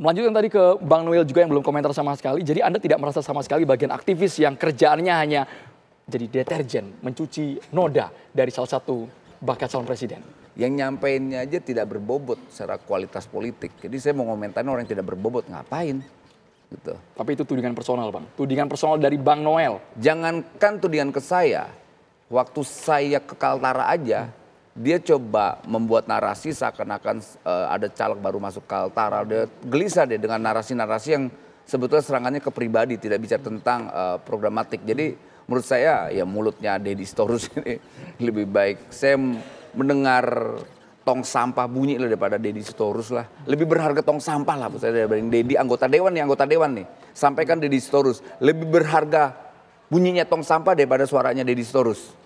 Melanjutkan tadi ke Bang Noel juga yang belum komentar sama sekali. Jadi Anda tidak merasa sama sekali bagian aktivis yang kerjaannya hanya jadi deterjen, mencuci noda dari salah satu bakat calon presiden. Yang nyampeinnya aja tidak berbobot secara kualitas politik. Jadi saya mau komentarin orang yang tidak berbobot ngapain gitu. Tapi itu tudingan personal, Bang. Tudingan personal dari Bang Noel. Jangankan tudingan ke saya. Waktu saya ke Kaltara aja, hmm dia coba membuat narasi seakan-akan uh, ada caleg baru masuk Kaltara. Dia gelisah deh dengan narasi-narasi yang sebetulnya serangannya ke pribadi, tidak bicara tentang uh, programatik. Jadi menurut saya ya mulutnya Deddy Storus ini lebih baik. Saya mendengar tong sampah bunyi lah daripada Deddy Storus lah. Lebih berharga tong sampah lah menurut saya daripada Deddy anggota dewan nih, anggota dewan nih. Sampaikan Deddy Storus, lebih berharga bunyinya tong sampah daripada suaranya Deddy Storus.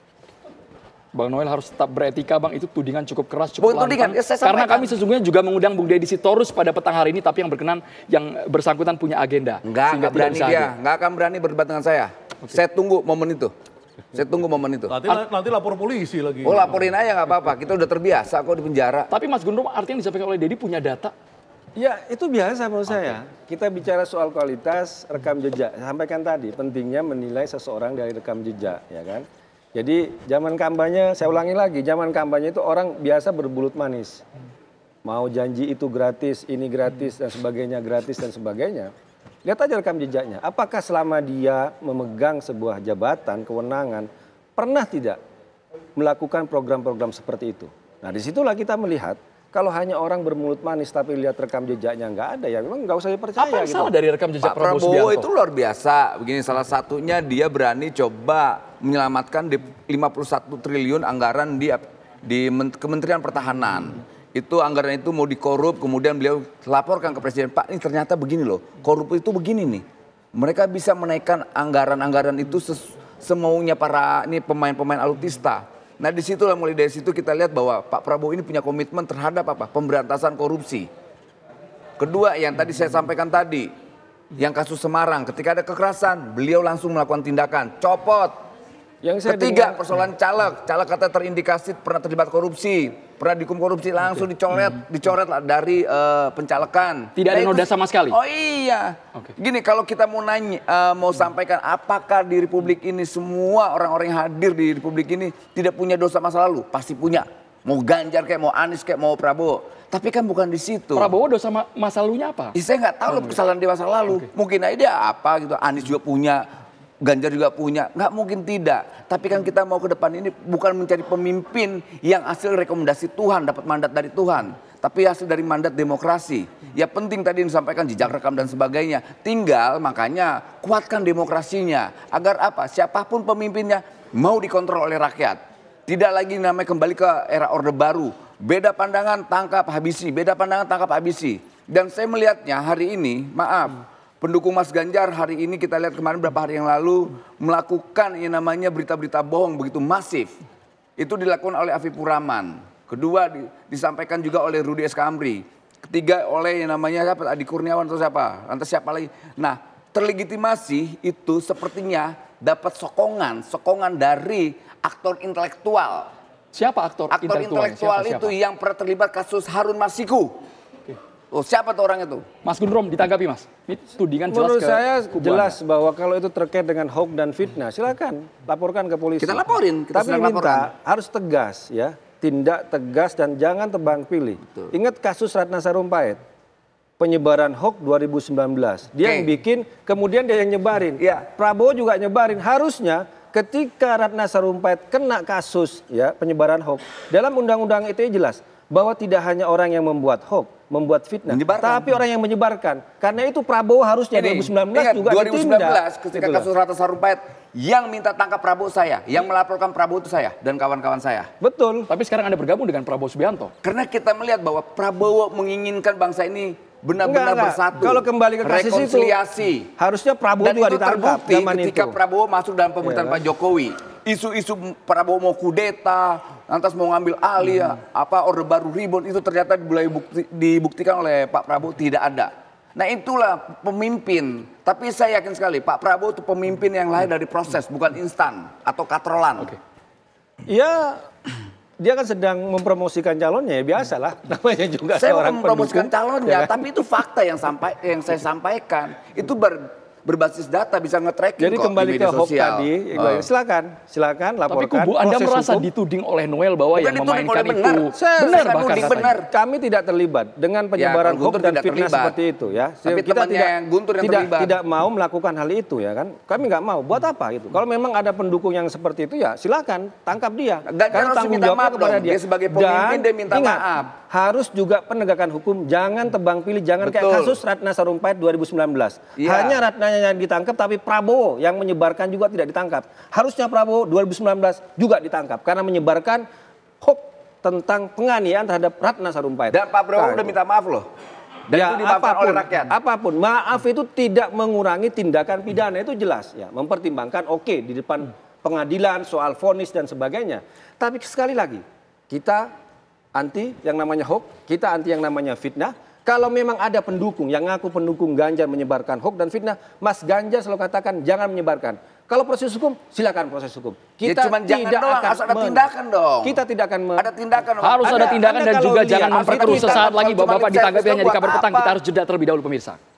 Bang Noel harus tetap beretika Bang, itu tudingan cukup keras, cukup Bukan Tudingan, ya saya Karena kami sesungguhnya juga mengundang Bung Deddy Sitorus pada petang hari ini, tapi yang berkenan yang bersangkutan punya agenda. Enggak, enggak berani dia, hadir. enggak akan berani berdebat dengan saya. Okay. Saya tunggu momen itu. Saya tunggu momen itu. Nanti, nanti lapor polisi lagi. Oh laporin aja gak apa-apa. Kita udah terbiasa kok di penjara. Tapi Mas Gundrum artinya disampaikan oleh Deddy punya data. Ya itu biasa menurut okay. saya. Kita bicara soal kualitas rekam jejak. Sampaikan tadi pentingnya menilai seseorang dari rekam jejak, ya kan? Jadi zaman kampanye, saya ulangi lagi, zaman kampanye itu orang biasa berbulut manis. Mau janji itu gratis, ini gratis, dan sebagainya, gratis dan sebagainya. Lihat aja rekam jejaknya. Apakah selama dia memegang sebuah jabatan, kewenangan, pernah tidak melakukan program-program seperti itu? Nah disitulah kita melihat kalau hanya orang bermulut manis tapi lihat rekam jejaknya nggak ada ya memang nggak usah dipercaya. Apa yang gitu. salah dari rekam jejak Pak Prabowo, Prabowo itu luar biasa. Begini salah satunya dia berani coba menyelamatkan di 51 triliun anggaran di di Kementerian Pertahanan. Itu anggaran itu mau dikorup, kemudian beliau laporkan ke presiden, "Pak, ini ternyata begini loh. Korup itu begini nih." Mereka bisa menaikkan anggaran-anggaran itu semaunya para ini pemain-pemain alutista. Nah, disitulah mulai dari situ kita lihat bahwa Pak Prabowo ini punya komitmen terhadap apa? Pemberantasan korupsi. Kedua, yang tadi saya sampaikan tadi, yang kasus Semarang, ketika ada kekerasan, beliau langsung melakukan tindakan, copot yang saya Ketiga dengar, persoalan caleg, caleg kata terindikasi pernah terlibat korupsi, pernah dikum korupsi langsung okay. dicoret, hmm. dicoret lah dari uh, pencalekan. Tidak nah, ada noda itu, sama sekali. Oh iya. Okay. Gini kalau kita mau nanya, uh, mau hmm. sampaikan apakah di republik ini semua orang-orang yang hadir di republik ini tidak punya dosa masa lalu? Pasti punya. Mau Ganjar kayak mau Anies kayak mau Prabowo. Tapi kan bukan di situ. Prabowo dosa masa lalunya apa? Ya, saya nggak tahu oh, kesalahan di masa lalu. Okay. Mungkin aja dia apa gitu. Anies juga punya Ganjar juga punya, nggak mungkin tidak. Tapi kan kita mau ke depan ini bukan mencari pemimpin yang hasil rekomendasi Tuhan, dapat mandat dari Tuhan. Tapi hasil dari mandat demokrasi. Ya penting tadi yang disampaikan jejak rekam dan sebagainya. Tinggal makanya kuatkan demokrasinya. Agar apa? Siapapun pemimpinnya mau dikontrol oleh rakyat. Tidak lagi namanya kembali ke era Orde Baru. Beda pandangan tangkap habisi, beda pandangan tangkap habisi. Dan saya melihatnya hari ini, maaf, pendukung Mas Ganjar hari ini kita lihat kemarin beberapa hari yang lalu melakukan yang namanya berita-berita bohong begitu masif. Itu dilakukan oleh Afif Puraman. Kedua di, disampaikan juga oleh Rudi S. Ketiga oleh yang namanya siapa? Adi Kurniawan atau siapa? Lantas siapa lagi? Nah terlegitimasi itu sepertinya dapat sokongan, sokongan dari aktor intelektual. Siapa aktor, aktor intelektual? Aktor intelektual itu yang pernah terlibat kasus Harun Masiku. Oh, siapa tuh orang itu? Mas Gundrom ditanggapi Mas. Ini tudingan jelas Menurut saya jelas bahwa kalau itu terkait dengan hoax dan fitnah, silakan laporkan ke polisi. Kita laporin, kita Tapi minta laporan. harus tegas ya, tindak tegas dan jangan tebang pilih. Betul. Ingat kasus Ratna Sarumpait. Penyebaran hoax 2019. Dia okay. yang bikin, kemudian dia yang nyebarin. Ya. Prabowo juga nyebarin. Harusnya ketika Ratna Sarumpait kena kasus ya penyebaran hoax, dalam undang-undang itu jelas bahwa tidak hanya orang yang membuat hoax, membuat fitnah, tapi orang yang menyebarkan. Karena itu Prabowo harusnya Ini, 2019 ingat, juga 2019 ditindak. ketika kasus Ratna Sarumpait yang minta tangkap Prabowo saya, yang hmm. melaporkan Prabowo itu saya dan kawan-kawan saya. Betul. Tapi sekarang Anda bergabung dengan Prabowo Subianto. Karena kita melihat bahwa Prabowo menginginkan bangsa ini benar-benar bersatu. Kalau kembali ke kasus rekonsiliasi. itu, harusnya Prabowo dan juga itu ditangkap terbukti ketika itu. Prabowo masuk dalam pemerintahan ya. Pak Jokowi. Isu-isu Prabowo mau kudeta, lantas mau ngambil alih ya? hmm. apa orde baru ribon itu ternyata mulai bukti, dibuktikan oleh Pak Prabowo tidak ada. Nah itulah pemimpin. Tapi saya yakin sekali Pak Prabowo itu pemimpin yang lahir dari proses, bukan instan atau katrolan. Okay. Ya dia kan sedang mempromosikan calonnya ya biasalah hmm. namanya juga saya seorang mempromosikan pendukung, calonnya ya kan? tapi itu fakta yang sampai yang saya sampaikan itu ber, berbasis data bisa nge-tracking Jadi kok kembali di media ke hoax sosial. tadi, ah. ya silakan, silakan laporkan. Tapi kubu Anda merasa hukum. dituding oleh Noel bahwa Bukan yang memainkan itu. Benar, saya, benar benar. Kami tidak terlibat dengan ya, penyebaran ya, hoax dan fitnah seperti itu ya. Tapi kita tidak yang Guntur yang tidak, terlibat. tidak mau melakukan hal itu ya kan. Kami nggak mau. Buat apa gitu? Kalau memang ada pendukung yang seperti itu ya silakan tangkap dia. Dan Karena tanggung jawab kepada dia. Dia sebagai pemimpin dia minta maaf harus juga penegakan hukum jangan tebang pilih jangan Betul. kayak kasus Ratna Sarumpait 2019 ya. hanya Ratna yang ditangkap tapi Prabowo yang menyebarkan juga tidak ditangkap harusnya Prabowo 2019 juga ditangkap karena menyebarkan hoax tentang penganiayaan terhadap Ratna Sarumpait dan Pak Prabowo sudah minta maaf loh dan ya, itu apapun, oleh rakyat. Apapun, maaf itu tidak mengurangi tindakan pidana itu jelas ya, mempertimbangkan oke okay, di depan pengadilan soal vonis dan sebagainya. Tapi sekali lagi, kita anti yang namanya hoax, kita anti yang namanya fitnah. Kalau memang ada pendukung yang ngaku pendukung Ganjar menyebarkan hoax dan fitnah, Mas Ganjar selalu katakan jangan menyebarkan. Kalau proses hukum, silakan proses hukum. Ya kita ya, tidak jangan akan ada tindakan dong. Kita tidak akan ada tindakan. Harus ada, tindakan dan juga jangan memperkeruh sesaat lagi Bapak-bapak ditanggapi hanya di kabar petang. Kita harus jeda terlebih dahulu pemirsa.